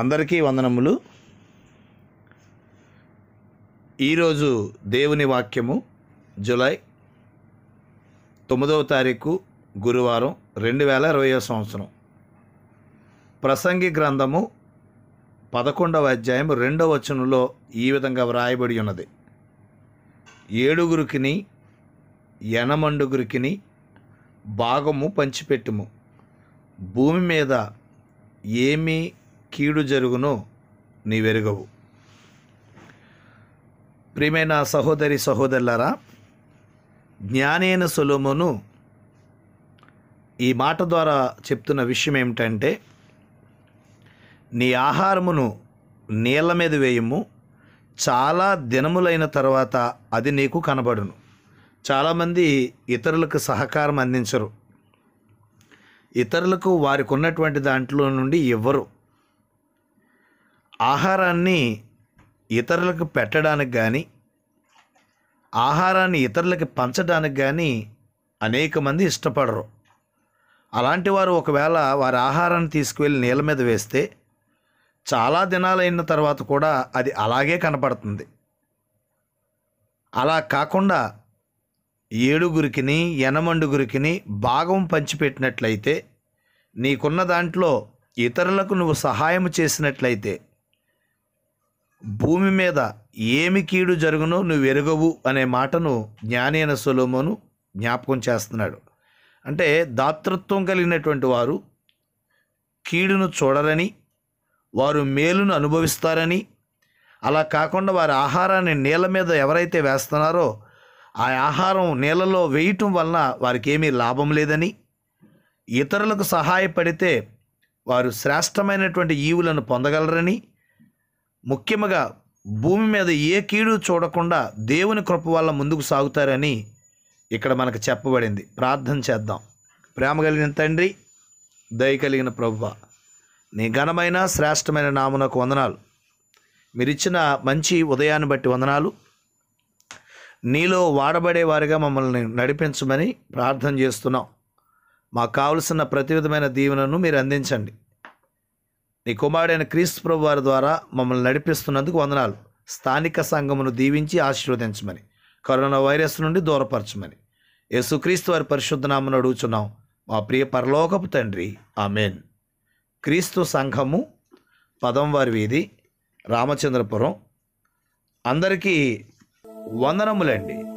అందరికీ వందనములు ఈరోజు దేవుని వాక్యము జూలై తొమ్మిదవ తారీఖు గురువారం రెండు వేల ఇరవై సంవత్సరం ప్రసంగి గ్రంథము పదకొండవ అధ్యాయం రెండవ వచనంలో ఈ విధంగా వ్రాయబడి ఉన్నది ఏడుగురికిని ఎనమండుగురికిని భాగము పంచిపెట్టుము భూమి మీద ఏమీ కీడు జరుగును నీవెరుగవు ప్రియమైన సహోదరి సహోదరులారా జ్ఞానేన సులోమును ఈ మాట ద్వారా చెప్తున్న విషయం ఏమిటంటే నీ ఆహారమును నీళ్ళ మీద వేయము చాలా దినములైన తర్వాత అది నీకు కనబడును చాలామంది ఇతరులకు సహకారం అందించరు ఇతరులకు వారికి ఉన్నటువంటి దాంట్లో నుండి ఇవ్వరు ఆహారాన్ని ఇతరులకు పెట్టడానికి కానీ ఆహారాన్ని ఇతరులకి పంచడానికి కానీ అనేక మంది ఇష్టపడరు అలాంటి వారు ఒకవేళ వారి ఆహారాన్ని తీసుకువెళ్ళి నీళ్ళ మీద వేస్తే చాలా దినాలైన తర్వాత కూడా అది అలాగే కనపడుతుంది అలా కాకుండా ఏడుగురికిని ఎనమండుగురికిని భాగం పంచిపెట్టినట్లయితే నీకున్న దాంట్లో ఇతరులకు నువ్వు సహాయం చేసినట్లయితే భూమి మీద ఏమి కీడు జరుగునో నువ్వు ఎరగవు అనే మాటను జ్ఞానైన సొలోమోను జ్ఞాపకం చేస్తున్నాడు అంటే దాతృత్వం కలిగినటువంటి వారు కీడును చూడరని వారు మేలును అనుభవిస్తారని అలా కాకుండా వారి ఆహారాన్ని నేల మీద ఎవరైతే వేస్తున్నారో ఆ ఆహారం నీళ్ళలో వేయటం వలన వారికి ఏమీ లాభం లేదని ఇతరులకు సహాయపడితే వారు శ్రేష్టమైనటువంటి ఈవులను పొందగలరని ముఖ్యముగా భూమి మీద ఏ కీడు చూడకుండా దేవుని కృప వల్ల ముందుకు సాగుతారని ఇక్కడ మనకు చెప్పబడింది ప్రార్థన చేద్దాం ప్రేమ కలిగిన తండ్రి దయ కలిగిన ప్రభువ నీ ఘనమైన శ్రేష్టమైన నామునకు వందనాలు మీరిచ్చిన మంచి ఉదయాన్ని బట్టి వందనాలు నీలో వాడబడేవారిగా మమ్మల్ని నడిపించమని ప్రార్థన చేస్తున్నాం మాకు కావలసిన ప్రతి విధమైన దీవెనను మీరు అందించండి నీ కుమారుడైన క్రీస్తు ప్రభు వారి ద్వారా మమ్మల్ని నడిపిస్తున్నందుకు వందనాలు స్థానిక సంఘమును దీవించి ఆశీర్వదించమని కరోనా వైరస్ నుండి దూరపరచమని యేసుక్రీస్తు వారి పరిశుద్ధనామను అడుగుచున్నాం మా ప్రియ పరలోకపు తండ్రి ఆమెన్ క్రీస్తు సంఘము పదంవారి వీధి రామచంద్రపురం అందరికీ వందనములండి